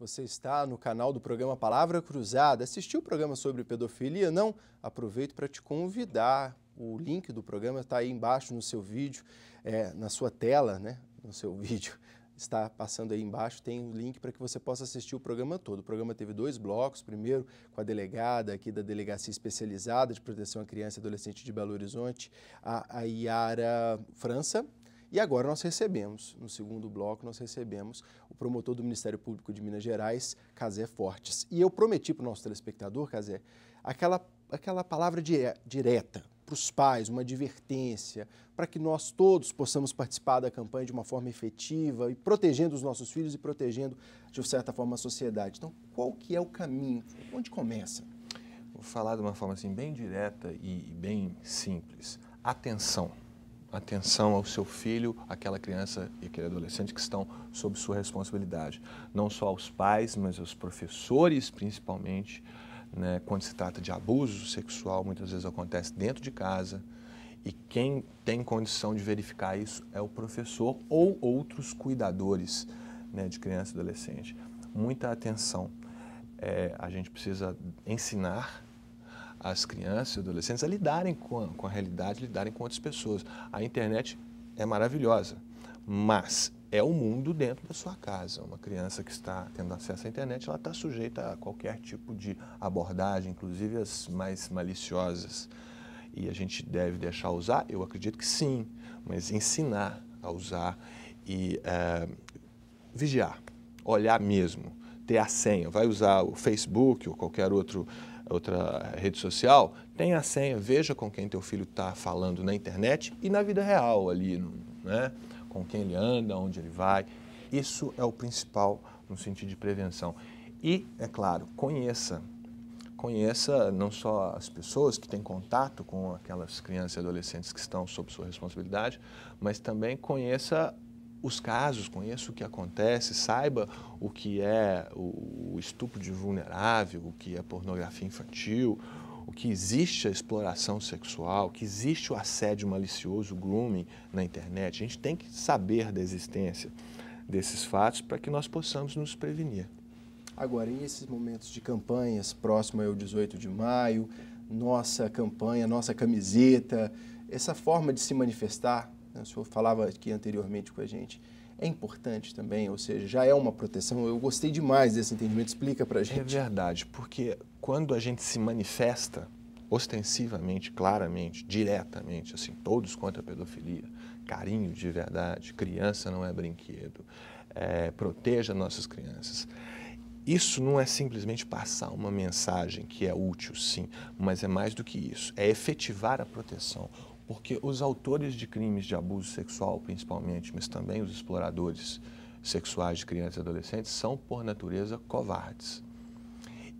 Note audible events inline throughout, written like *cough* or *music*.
Você está no canal do programa Palavra Cruzada. Assistiu o programa sobre pedofilia? Não? Aproveito para te convidar. O link do programa está aí embaixo no seu vídeo, é, na sua tela, né? No seu *laughs* vídeo. Está passando aí embaixo, tem o um link para que você possa assistir o programa todo. O programa teve dois blocos. Primeiro, com a delegada aqui da Delegacia Especializada de Proteção à Criança e Adolescente de Belo Horizonte, a, Iara França, e agora nós recebemos, no segundo bloco, nós recebemos o promotor do Ministério Público de Minas Gerais, Cazé Fortes. E eu prometi para o nosso telespectador, Cazé aquela, aquela palavra direta para os pais, uma advertência, para que nós todos possamos participar da campanha de uma forma efetiva e protegendo os nossos filhos e protegendo, de certa forma, a sociedade. Então, qual que é o caminho? Onde começa? Vou falar de uma forma assim, bem direta e bem simples. Atenção atenção ao seu filho, àquela criança e aquele adolescente que estão sob sua responsabilidade. Não só aos pais, mas aos professores, principalmente. Né? Quando se trata de abuso sexual, muitas vezes acontece dentro de casa. E quem tem condição de verificar isso é o professor ou outros cuidadores né, de criança e adolescente. Muita atenção. É, a gente precisa ensinar as crianças e adolescentes a lidarem com a, com a realidade, lidarem com outras pessoas. A internet é maravilhosa, mas é o mundo dentro da sua casa. Uma criança que está tendo acesso à internet, ela está sujeita a qualquer tipo de abordagem, inclusive as mais maliciosas. E a gente deve deixar usar? Eu acredito que sim, mas ensinar a usar e é, vigiar, olhar mesmo ter a senha, vai usar o Facebook ou qualquer outro, outra rede social, tem a senha, veja com quem teu filho está falando na internet e na vida real ali, né? com quem ele anda, onde ele vai. Isso é o principal no sentido de prevenção. E, é claro, conheça. Conheça não só as pessoas que têm contato com aquelas crianças e adolescentes que estão sob sua responsabilidade, mas também conheça os casos, conheça o que acontece, saiba o que é o, estupro de vulnerável, o que é pornografia infantil, o que existe a exploração sexual, que existe o assédio malicioso, o grooming na internet. A gente tem que saber da existência desses fatos para que nós possamos nos prevenir. Agora, em esses momentos de campanhas, próximo ao 18 de maio, nossa campanha, nossa camiseta, essa forma de se manifestar né, o senhor falava aqui anteriormente com a gente, é importante também, ou seja, já é uma proteção. Eu gostei demais desse entendimento, explica para a gente. É verdade, porque quando a gente se manifesta ostensivamente, claramente, diretamente, assim, todos contra a pedofilia, carinho de verdade, criança não é brinquedo, é, proteja nossas crianças. Isso não é simplesmente passar uma mensagem que é útil, sim, mas é mais do que isso. É efetivar a proteção porque os autores de crimes de abuso sexual, principalmente, mas também os exploradores sexuais de crianças e adolescentes, são, por natureza, covardes.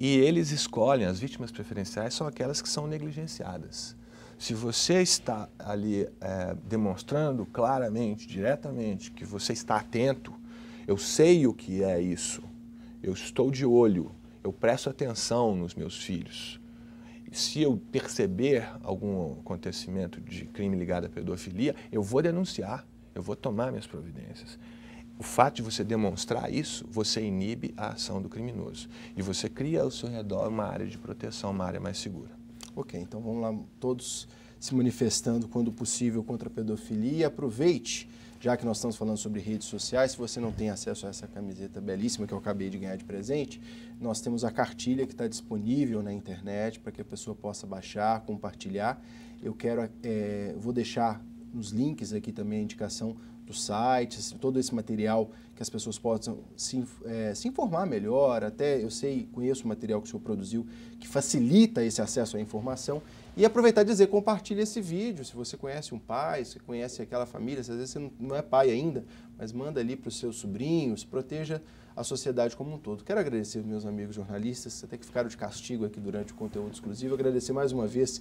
E eles escolhem, as vítimas preferenciais são aquelas que são negligenciadas. Se você está ali é, demonstrando claramente, diretamente, que você está atento, eu sei o que é isso, eu estou de olho, eu presto atenção nos meus filhos, se eu perceber algum acontecimento de crime ligado à pedofilia, eu vou denunciar, eu vou tomar minhas providências. O fato de você demonstrar isso, você inibe a ação do criminoso. E você cria ao seu redor uma área de proteção, uma área mais segura. Ok, então vamos lá, todos se manifestando quando possível contra a pedofilia. Aproveite já que nós estamos falando sobre redes sociais, se você não tem acesso a essa camiseta belíssima que eu acabei de ganhar de presente, nós temos a cartilha que está disponível na internet para que a pessoa possa baixar, compartilhar. Eu quero, é, vou deixar nos links aqui também a indicação dos sites todo esse material que as pessoas possam se, é, se informar melhor. Até eu sei, conheço o material que o senhor produziu que facilita esse acesso à informação e aproveitar e dizer, compartilhe esse vídeo, se você conhece um pai, se conhece aquela família, se às vezes você não é pai ainda, mas manda ali para os seus sobrinhos, proteja a sociedade como um todo. Quero agradecer meus amigos jornalistas, até que ficaram de castigo aqui durante o conteúdo exclusivo, agradecer mais uma vez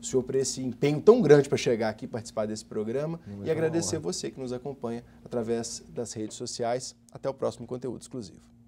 o senhor por esse empenho tão grande para chegar aqui participar desse programa Muito e é agradecer você que nos acompanha através das redes sociais. Até o próximo conteúdo exclusivo.